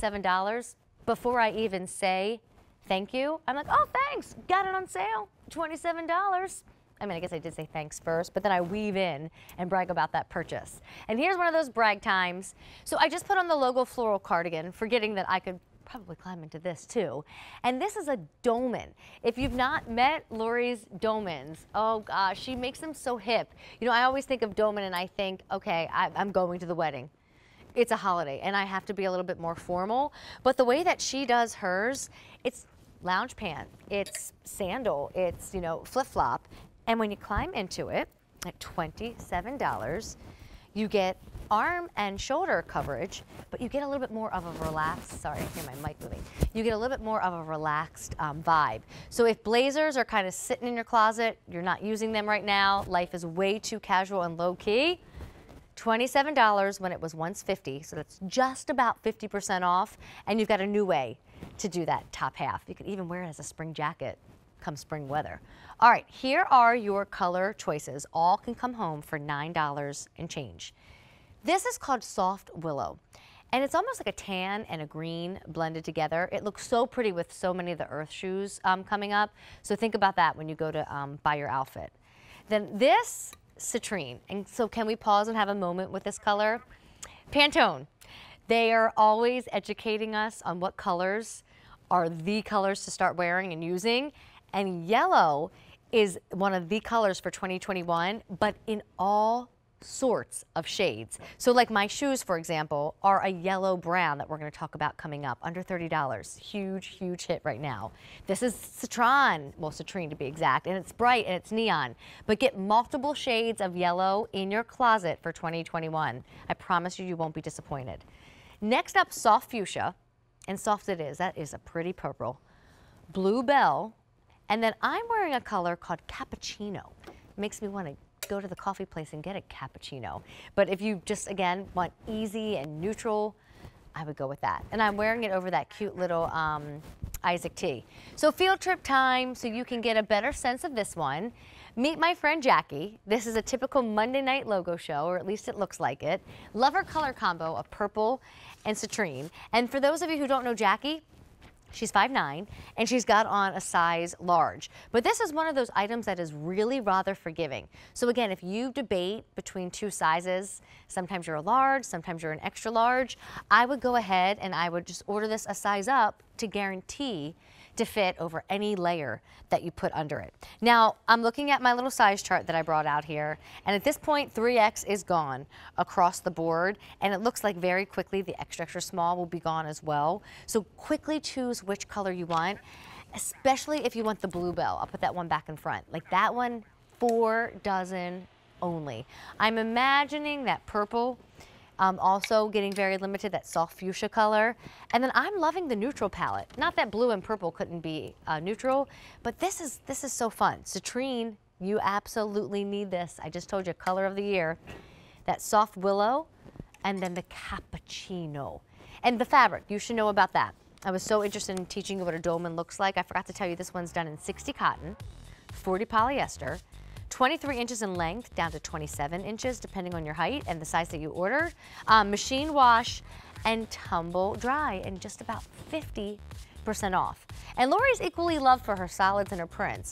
$7 before I even say thank you. I'm like, oh, thanks. Got it on sale. $27. I mean, I guess I did say thanks first, but then I weave in and brag about that purchase. And here's one of those brag times. So I just put on the logo floral cardigan, forgetting that I could probably climb into this too. And this is a dolman. If you've not met Lori's dolmans, oh gosh, she makes them so hip. You know, I always think of dolman and I think, okay, I, am going to the wedding it's a holiday and I have to be a little bit more formal. But the way that she does hers, it's lounge pant, it's sandal, it's, you know, flip flop. And when you climb into it at $27, you get arm and shoulder coverage, but you get a little bit more of a relaxed, sorry, I hear my mic moving. You get a little bit more of a relaxed um, vibe. So if blazers are kind of sitting in your closet, you're not using them right now, life is way too casual and low key, $27 when it was once 50 so that's just about 50% off and you've got a new way to do that top half. You could even wear it as a spring jacket come spring weather. All right, here are your color choices. All can come home for $9 and change. This is called Soft Willow. And it's almost like a tan and a green blended together. It looks so pretty with so many of the earth shoes um, coming up. So think about that when you go to um, buy your outfit. Then this citrine. And so can we pause and have a moment with this color? Pantone. They are always educating us on what colors are the colors to start wearing and using. And yellow is one of the colors for 2021, but in all sorts of shades. So like my shoes, for example, are a yellow brown that we're going to talk about coming up, under $30. Huge, huge hit right now. This is citron, well citrine to be exact, and it's bright and it's neon. But get multiple shades of yellow in your closet for 2021. I promise you, you won't be disappointed. Next up, soft fuchsia, and soft it is. That is a pretty purple. Blue bell, and then I'm wearing a color called cappuccino. Makes me want to go to the coffee place and get a cappuccino. But if you just, again, want easy and neutral, I would go with that. And I'm wearing it over that cute little um, Isaac tee. So field trip time, so you can get a better sense of this one. Meet my friend Jackie. This is a typical Monday night logo show, or at least it looks like it. Love her color combo of purple and citrine. And for those of you who don't know Jackie, She's 5'9", and she's got on a size large. But this is one of those items that is really rather forgiving. So again, if you debate between two sizes, sometimes you're a large, sometimes you're an extra large, I would go ahead and I would just order this a size up to guarantee to fit over any layer that you put under it. Now, I'm looking at my little size chart that I brought out here, and at this point, 3X is gone across the board, and it looks like very quickly the extra, extra small will be gone as well. So quickly choose choose which color you want, especially if you want the bluebell. I'll put that one back in front. Like that one, four dozen only. I'm imagining that purple um, also getting very limited, that soft fuchsia color. And then I'm loving the neutral palette. Not that blue and purple couldn't be uh, neutral, but this is, this is so fun. Citrine, you absolutely need this. I just told you, color of the year. That soft willow, and then the cappuccino. And the fabric, you should know about that. I was so interested in teaching you what a dolman looks like. I forgot to tell you this one's done in 60 cotton, 40 polyester, 23 inches in length down to 27 inches depending on your height and the size that you order. Um, machine wash and tumble dry and just about 50% off. And Lori's equally loved for her solids and her prints.